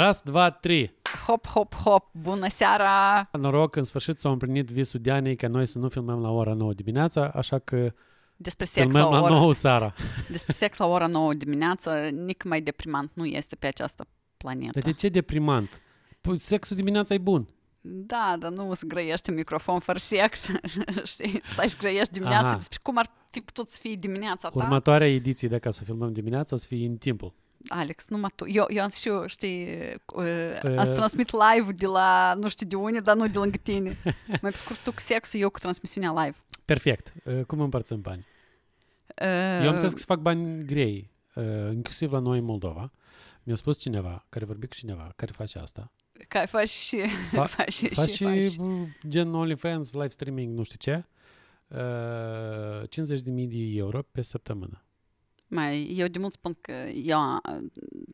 Ras, dva, trei! Hop, hop, hop! Bună seara! Noroc, în sfârșit s-au împlinit visul Dianei că noi să nu filmăm la ora 9 dimineața, așa că despre sex filmăm la, ora... la 9 seara. Despre sex la ora 9 dimineața, nici mai deprimant nu este pe această planetă. Dar de ce deprimant? Păi, sexul dimineața e bun. Da, dar nu îți grăiești microfon fără sex, știi? Stai și grăiești dimineața despre cum ar fi putut să fie dimineața ta. Următoarea ediție, dacă să filmăm dimineața, să fie în timpul. Alex, nu mă tu. Eu, eu am și eu, știi, uh, ați transmit live de la, nu știu de unde, dar nu de lângă tine. Mai pe scurt, tu cu sexul, eu cu transmisiunea live. Perfect. Uh, cum împărțim bani? Uh, eu am zis că se fac bani grei, uh, inclusiv la noi în Moldova. Mi-a spus cineva, care vorbi cu cineva, care face asta. Care face și... Fa- faci și, faci și gen OnlyFans, live streaming, nu știu ce. Uh, 50.000 de euro pe săptămână mai, eu de mult spun că eu,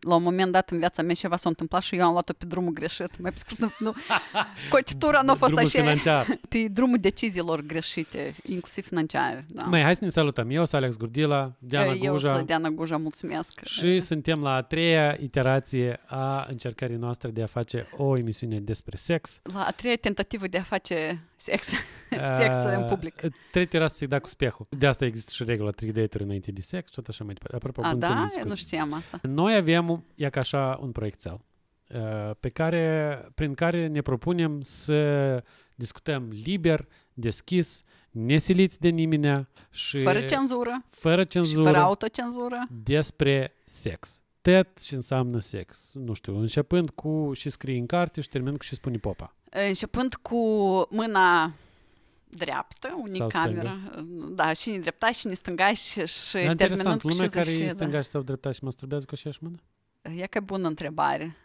la un moment dat în viața mea ceva s-a întâmplat și eu am luat-o pe drumul greșit. Mai pe scurt, nu, nu. Cotitura nu a fost așa. Financiar. Pe drumul deciziilor greșite, inclusiv financiare. Da. Mai, hai să ne salutăm. Eu sunt Alex Gurdila, Diana eu Guja. Eu sunt Diana Guja, mulțumesc. Și suntem la a treia iterație a încercării noastre de a face o emisiune despre sex. La a treia tentativă de a face sex, sex în public. Trebuie să se da cu spiehul. De asta există și regula 3 date înainte de sex, tot așa mai departe. Apropo, A, da? Eu nu știam asta. Noi avem, ia ca așa, un proiect cel, uh, pe care, prin care ne propunem să discutăm liber, deschis, nesiliți de nimeni și... Fără cenzură. Fără cenzură. fără autocenzură. Despre sex. Tet și înseamnă sex. Nu știu, începând cu și scrii în carte și terminând cu și spune popa. Începând cu mâna dreaptă, unii sau cameră, stângă. da, și ni dreptași, și ni stângași și, și da, terminând cu lumea care e da. stângași sau dreptași masturbează cu aceeași mână? E că bună întrebare.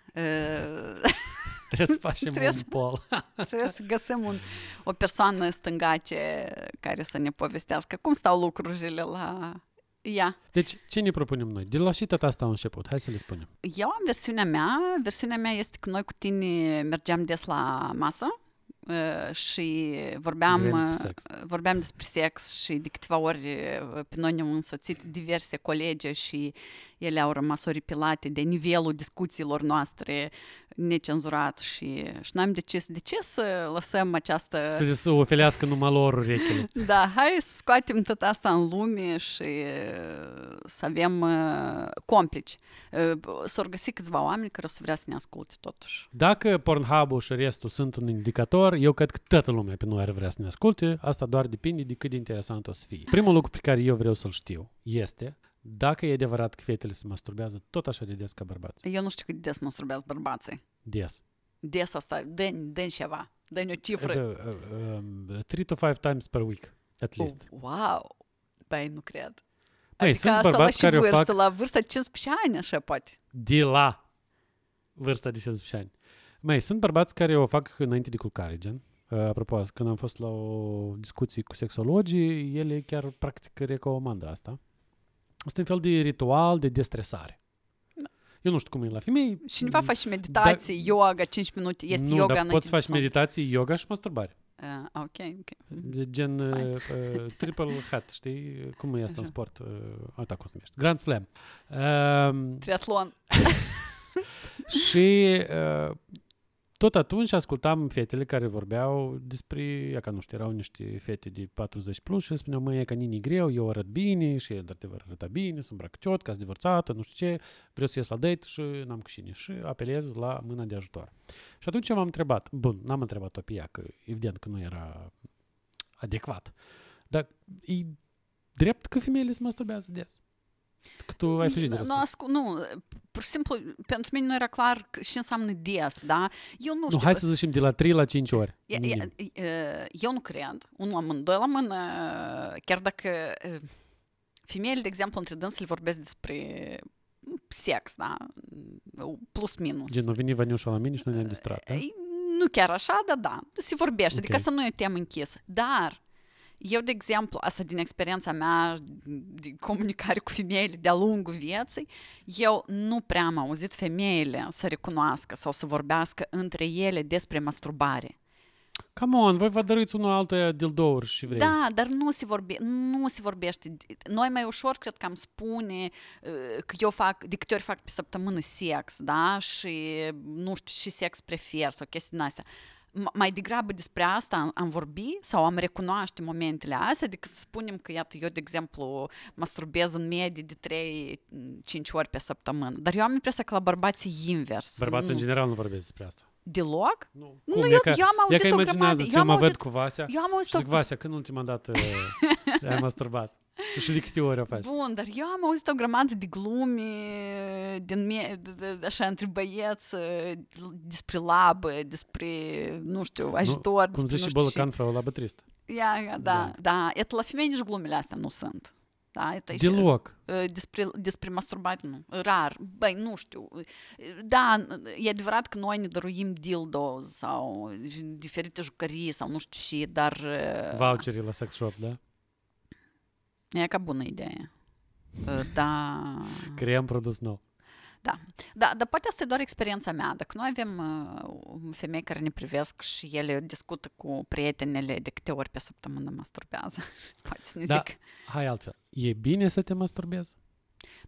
Trebuie să facem trebuie un pol. trebuie să găsim un, o persoană stângace care să ne povestească cum stau lucrurile la ea. Deci, ce ne propunem noi? De la și tata asta au început, hai să le spunem. Eu am versiunea mea, versiunea mea este că noi cu tine mergeam des la masă, Eh, și vorbeam, vorbeam despre, eh, vorbeam despre sex și de câteva ori eh, pe noi ne-au însoțit diverse colege și ele au rămas oripilate de nivelul discuțiilor noastre necenzurat și, și noi am decis de ce să lăsăm această... Să ofelească numai lor urechile. da, hai să scoatem tot asta în lume și să avem uh, complici. Uh, s-au găsit câțiva oameni care o să vrea să ne asculte totuși. Dacă Pornhub-ul și restul sunt un indicator, dar eu cred că toată lumea pe noi ar vrea să ne asculte, asta doar depinde de cât de interesant o să fie. Primul lucru pe care eu vreau să-l știu este dacă e adevărat că fetele se masturbează tot așa de des ca bărbații. Eu nu știu cât de des masturbează bărbații. Des. Des asta, den, den ceva, den o cifră. 3 to 5 times per week, at least. Oh, wow! Băi, nu cred. Băi, adică sunt bărbați care o fac... la vârsta 15 ani, așa poate. De la vârsta de 15 ani. Mai sunt bărbați care o fac înainte de culcare, gen. Uh, apropo, când am fost la o discuție cu sexologii, ele chiar practic recomandă asta. Asta e un fel de ritual de destresare. Da. Eu nu știu cum e la femei. Și da, mm, faci meditații, da, yoga, 5 minute, este nu, yoga Nu, poți somn. meditații, yoga și masturbare. Uh, ok, ok. De gen uh, uh triple hat, știi? Cum e asta uh-huh. în sport? Uh, alta cum se numește. Grand Slam. Uh, Triathlon. și uh, tot atunci ascultam fetele care vorbeau despre, ca nu știu, erau niște fete de 40 plus și spuneau, măi, e ca nini greu, eu arăt bine și el dar arăta bine, sunt bracciot, ca divorțată, nu știu ce, vreau să ies la date și n-am cu cine și apelez la mâna de ajutor. Și atunci m-am întrebat, bun, n-am întrebat-o pe ea, că evident că nu era adecvat, dar e drept că femeile se masturbează des. Că tu ai fugit de răspuns. Nu, ascult, nu, pur și simplu, pentru mine nu era clar ce înseamnă des, da? Eu nu, nu știu. hai să zicem de la 3 la 5 ori. E, e, e, eu nu cred. Unul la mână, doi la mână, chiar dacă femeile, de exemplu, între dânsele vorbesc despre sex, da? Plus minus. Gen, nu vine Vaniușa la mine și nu ne-am distrat, da? Nu chiar așa, dar da, se vorbește, okay. adică să nu e o temă închisă. Dar eu, de exemplu, asta din experiența mea de comunicare cu femeile de-a lungul vieții, eu nu prea am auzit femeile să recunoască sau să vorbească între ele despre masturbare. Come on, voi vă dăruiți unul altuia dildouri și vrei. Da, dar nu se, vorbe, nu se vorbește. Noi mai ușor cred că am spune uh, că eu fac, de câte ori fac pe săptămână sex, da? Și, nu știu, și sex prefer sau chestii din astea mai degrabă despre asta am, am vorbit sau am recunoaște momentele astea decât spunem că, iată, eu, de exemplu, masturbez în medie de 3-5 ori pe săptămână. Dar eu am impresia că la bărbații invers. Bărbații nu. în general nu vorbesc despre asta. Deloc? Nu, Cum? nu eu, eu am auzit o grămadă. Eu am auzit, văd cu Vasea eu am auzit și zic, o... Vasea, când ultima dată ai masturbat? Și de câte ori o faci? Bun, dar eu am auzit o grămadă de glume, din mie, așa, între băieți, despre labă, despre, nu știu, ajutor. Nu, cum zice Bolocan, o labă tristă. Ia, ia, da, da. da. la femei nici glumele astea nu sunt. Da, este. еще... Deloc. Ă, despre, despre masturbat, nu. Rar. Băi, nu știu. Da, e adevărat că noi ne dăruim dildo sau diferite jucării sau nu știu și, dar... Ă, Voucherii la sex shop, da? E ca bună idee. Uh, da. Creăm produs nou. Da. da, dar poate asta e doar experiența mea. Dacă noi avem uh, femei care ne privesc și ele discută cu prietenele de câte ori pe săptămână masturbează, poate să ne da. zic. Hai altfel. E bine să te masturbezi?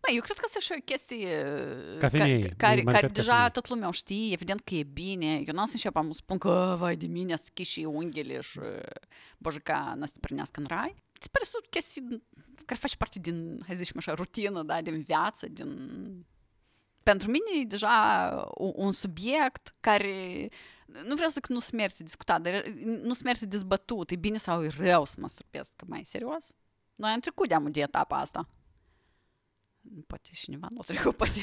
Mai, eu cred că este și o chestie Cafenei, uh, ca, care, care deja cafenei. tot lumea o știe, evident că e bine. Eu n-am să încep să spun că, vai de mine, să și unghiile și băjica n să prinească în rai ți pare sunt chestii care face parte din, hai să zicem așa, rutină, da, din viață, din... Pentru mine e deja un subiect care nu vreau să zic nu smerte discutat, dar nu smerte dezbătut. E bine sau e rău să strupesc, că mai serios? Noi am trecut de-am de etapa asta. Poate cineva nu a trecut, poate.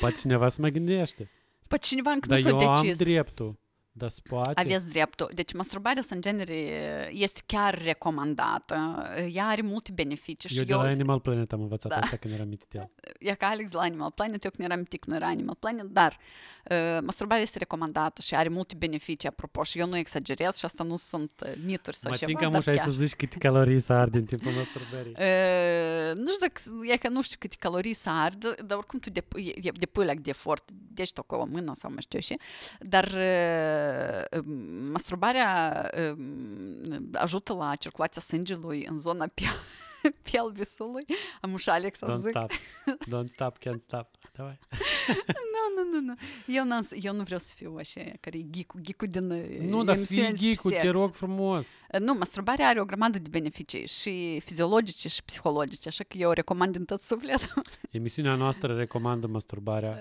Poate cineva se mai gândește. Poate cineva încă nu s-a eu decis. am dreptul. Dar spate. Aveți dreptul. Deci masturbarea în genere este chiar recomandată. Ea are multe beneficii. Eu, și de eu la Animal Planet am învățat da. asta când eram mititel. Ea ca Alex la Animal Planet, eu când eram mitic nu era Animal Planet, dar uh, masturbarea este recomandată și are multe beneficii, apropo, și eu nu exagerez și asta nu sunt uh, mituri sau mă ceva. Mă tinc că să zici câte calorii să arde în timpul masturbării. Uh, nu știu dacă, e că nu știu câte calorii să ard, dar oricum tu depui de, de, de efort, deci tocă o mână sau mă știu și, dar uh, masturbarea ajută la circulația sângelui în zona pelvisului. Am ușa Alex să Don't zic. stop. Don't stop, can't stop. Nu, nu, nu, nu. Eu, n-am, eu nu vreau să fiu așa, care e ghicul, ghicul din Nu, dar fii geek te rog frumos. Nu, masturbarea are o grămadă de beneficii și fiziologice și psihologice, așa că eu recomand din tot sufletul. Emisiunea noastră recomandă masturbarea.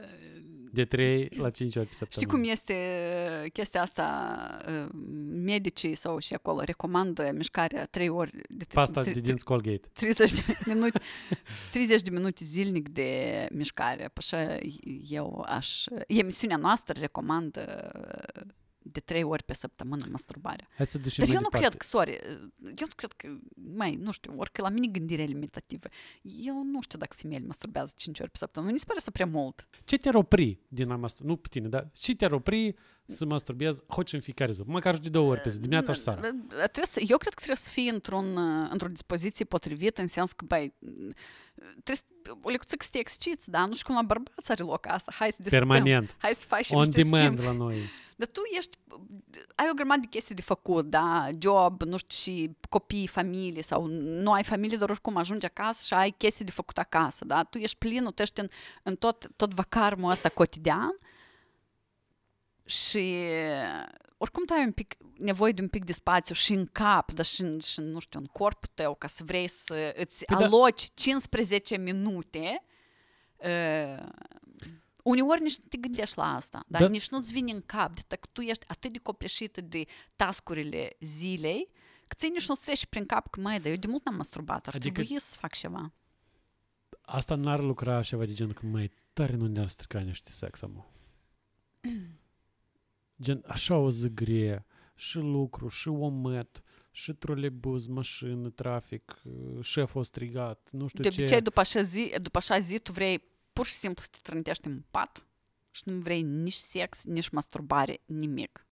De 3 la 5 ori pe săptămână. Știi cum este uh, chestia asta? Uh, medicii sau și acolo recomandă mișcarea 3 ori de Pasta de din Colgate. 30 de minute, 30 de minute zilnic de mișcare. Așa eu aș... Emisiunea noastră recomandă uh, de trei ori pe săptămână masturbarea. Hai să ducem Dar eu nu departe. cred că, sorry, eu nu cred că, mai, nu știu, orică la mine gândire limitativă. Eu nu știu dacă femeile masturbează cinci ori pe săptămână. Mi se pare să prea mult. Ce te-ar opri din a masturba? Nu pe tine, dar ce te-ar opri să masturbezi hoci în fiecare zi? Măcar de două ori pe zi, dimineața și seara. Trebuie eu cred că trebuie să fii într-un, într-o dispoziție potrivită, în sens că, băi, să te exciți, da? Nu știu cum la bărbați are loc asta. Hai să discutăm. Permanent. Hai să facem On demand schimb. la noi. Dar tu ești, ai o grămadă de chestii de făcut, da? Job, nu știu, și copii, familie sau nu ai familie, dar oricum ajungi acasă și ai chestii de făcut acasă, da? Tu ești plin, tu ești în, în tot, tot vacarmul ăsta cotidian și uh, oricum tu ai un pic nevoie de un pic de spațiu și în cap, dar și în, și, nu știu, în corpul tău, ca să vrei să îți păi da. aloci da. 15 minute. Uh, uneori nici nu te gândești la asta, dar da. nici nu-ți vine în cap, de că tu ești atât de copleșită de tascurile zilei, că ți nici nu treci prin cap că, mai da, eu de mult n-am masturbat, ar adică trebui să fac ceva. Asta n-ar lucra ceva de gen că, mai tare nu ne-ar strica niște sex, amă. Gen, așa o zăgrie, și lucru, și omet, și trolebuz, mașină, trafic, șeful strigat, nu știu de ce. De obicei, după așa, zi, după așa zi, tu vrei pur și simplu să te trântești în pat și nu vrei nici sex, nici masturbare, nimic.